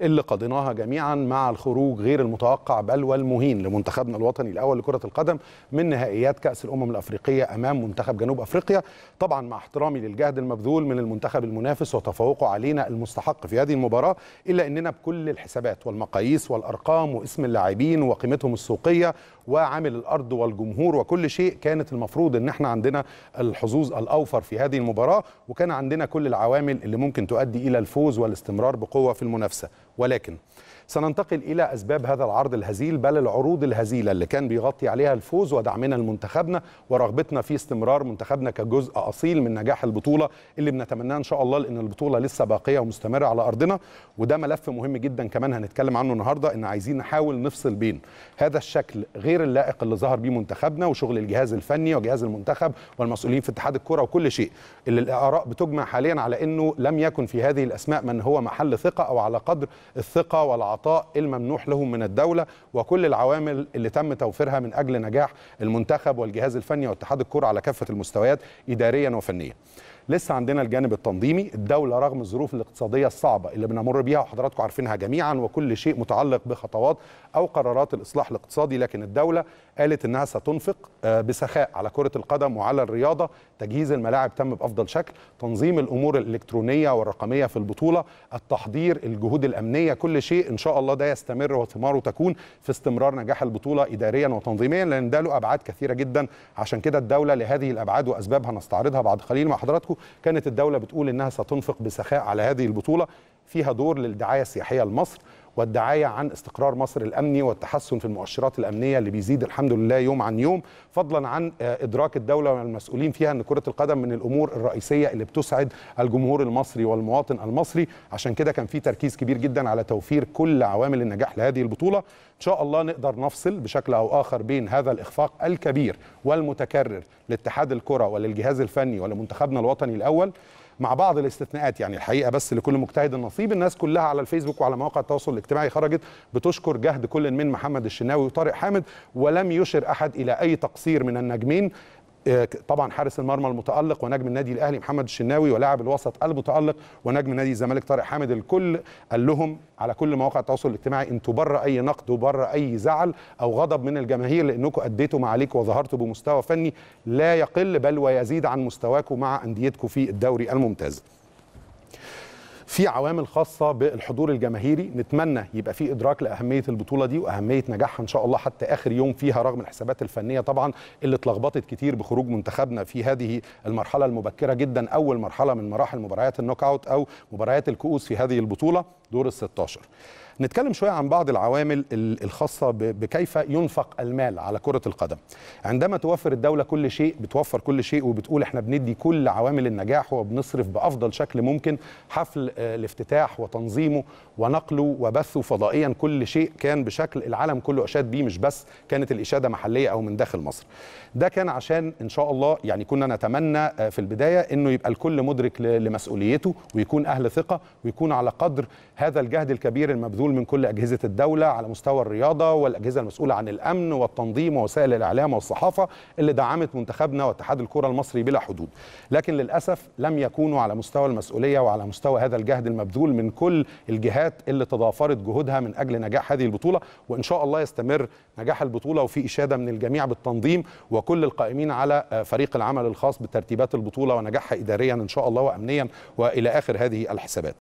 اللي قضيناها جميعا مع الخروج غير المتوقع بل والمهين لمنتخبنا الوطني الاول لكره القدم من نهائيات كاس الامم الافريقيه امام منتخب جنوب افريقيا طبعا مع احترامي للجهد المبذول من المنتخب المنافس وتفوقه علينا المستحق في هذه المباراه الا اننا بكل الحسابات والمقاييس والارقام واسم اللاعبين وقيمتهم السوقيه وعامل الارض والجمهور وكل شيء كانت المفروض ان احنا عندنا الحظوظ الاوفر في هذه المباراه وكان عندنا كل العوامل اللي ممكن تؤدي الى الفوز والاستمرار بقوه في المنافسه ولكن سننتقل إلى أسباب هذا العرض الهزيل بل العروض الهزيلة اللي كان بيغطي عليها الفوز ودعمنا لمنتخبنا ورغبتنا في استمرار منتخبنا كجزء أصيل من نجاح البطولة اللي بنتمناه إن شاء الله لأن البطولة لسه باقية ومستمرة على أرضنا وده ملف مهم جدا كمان هنتكلم عنه النهاردة إن عايزين نحاول نفصل بين هذا الشكل غير اللائق اللي ظهر بيه منتخبنا وشغل الجهاز الفني وجهاز المنتخب والمسؤولين في اتحاد الكرة وكل شيء اللي الآراء بتجمع حاليا على إنه لم يكن في هذه الأسماء من هو محل ثقة أو على قدر الثقة والعطاء الممنوح لهم من الدولة وكل العوامل اللي تم توفيرها من أجل نجاح المنتخب والجهاز الفني واتحاد الكرة على كافة المستويات إداريا وفنيا لسه عندنا الجانب التنظيمي الدوله رغم الظروف الاقتصاديه الصعبه اللي بنمر بيها وحضراتكم عارفينها جميعا وكل شيء متعلق بخطوات او قرارات الاصلاح الاقتصادي لكن الدوله قالت انها ستنفق آه، بسخاء على كره القدم وعلى الرياضه تجهيز الملاعب تم بافضل شكل تنظيم الامور الالكترونيه والرقميه في البطوله التحضير الجهود الامنيه كل شيء ان شاء الله ده يستمر وثماره تكون في استمرار نجاح البطوله اداريا وتنظيميا لان ده له ابعاد كثيره جدا عشان كده الدوله لهذه الابعاد واسبابها نستعرضها بعد قليل مع حضراتكم كانت الدولة بتقول أنها ستنفق بسخاء على هذه البطولة فيها دور للدعاية السياحية لمصر والدعاية عن استقرار مصر الأمني والتحسن في المؤشرات الأمنية اللي بيزيد الحمد لله يوم عن يوم فضلا عن آه، إدراك الدولة والمسؤولين فيها أن كرة القدم من الأمور الرئيسية اللي بتسعد الجمهور المصري والمواطن المصري عشان كده كان في تركيز كبير جدا على توفير كل عوامل النجاح لهذه البطولة إن شاء الله نقدر نفصل بشكل أو آخر بين هذا الإخفاق الكبير والمتكرر لاتحاد الكرة وللجهاز الفني ولمنتخبنا الوطني الأول مع بعض الاستثناءات يعني الحقيقة بس لكل مجتهد النصيب الناس كلها على الفيسبوك وعلى مواقع التواصل الاجتماعي الاجتماعي خرجت بتشكر جهد كل من محمد الشناوي وطارق حامد ولم يشر احد الى اي تقصير من النجمين آه، طبعا حارس المرمى المتالق ونجم النادي الاهلي محمد الشناوي ولاعب الوسط المتالق ونجم نادي الزمالك طارق حامد الكل قال لهم على كل مواقع التواصل الاجتماعي انتوا بره اي نقد وبره اي زعل او غضب من الجماهير لانكم اديتوا ما عليكم وظهرتوا بمستوى فني لا يقل بل ويزيد عن مستواكم مع انديتكم في الدوري الممتاز في عوامل خاصه بالحضور الجماهيري نتمنى يبقى في ادراك لاهميه البطوله دي واهميه نجاحها ان شاء الله حتى اخر يوم فيها رغم الحسابات الفنيه طبعا اللي اتلخبطت كتير بخروج منتخبنا في هذه المرحله المبكره جدا اول مرحله من مراحل مباريات النوك اوت او مباريات الكؤوس في هذه البطوله دور ال 16 نتكلم شويه عن بعض العوامل الخاصه بكيف ينفق المال على كره القدم عندما توفر الدوله كل شيء بتوفر كل شيء وبتقول احنا بندي كل عوامل النجاح وبنصرف بافضل شكل ممكن حفل آه، الافتتاح وتنظيمه ونقله وبثه فضائيا كل شيء كان بشكل العالم كله اشاد بيه مش بس كانت الاشاده محليه او من داخل مصر ده كان عشان ان شاء الله يعني كنا نتمنى آه، في البدايه انه يبقى الكل مدرك لمسؤوليته ويكون اهل ثقه ويكون على قدر هذا الجهد الكبير المبذول من كل أجهزة الدولة على مستوى الرياضة والأجهزة المسؤولة عن الأمن والتنظيم ووسائل الإعلام والصحافة اللي دعمت منتخبنا واتحاد الكرة المصري بلا حدود لكن للأسف لم يكونوا على مستوى المسؤولية وعلى مستوى هذا الجهد المبذول من كل الجهات اللي تضافرت جهودها من أجل نجاح هذه البطولة وإن شاء الله يستمر نجاح البطولة وفي إشادة من الجميع بالتنظيم وكل القائمين على فريق العمل الخاص بترتيبات البطولة ونجاحها إداريا إن شاء الله وأمنيا وإلى آخر هذه الحسابات